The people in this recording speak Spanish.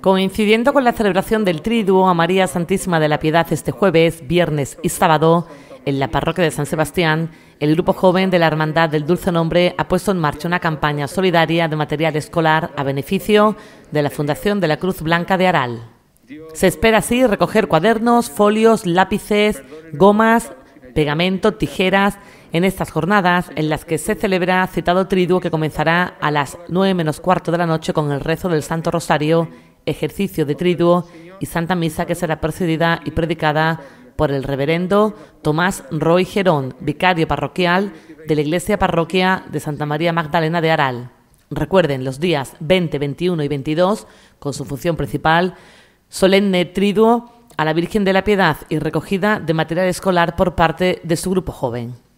Coincidiendo con la celebración del Triduo a María Santísima de la Piedad este jueves, viernes y sábado, en la parroquia de San Sebastián, el grupo joven de la Hermandad del Dulce Nombre ha puesto en marcha una campaña solidaria de material escolar a beneficio de la Fundación de la Cruz Blanca de Aral. Se espera así recoger cuadernos, folios, lápices, gomas, pegamento, tijeras, en estas jornadas en las que se celebra citado triduo que comenzará a las 9 menos cuarto de la noche con el rezo del Santo Rosario, ejercicio de triduo y Santa Misa que será presidida y predicada por el reverendo Tomás Roy Gerón, vicario parroquial de la Iglesia Parroquia de Santa María Magdalena de Aral. Recuerden los días 20, 21 y 22, con su función principal, solemne triduo a la Virgen de la Piedad y recogida de material escolar por parte de su grupo joven.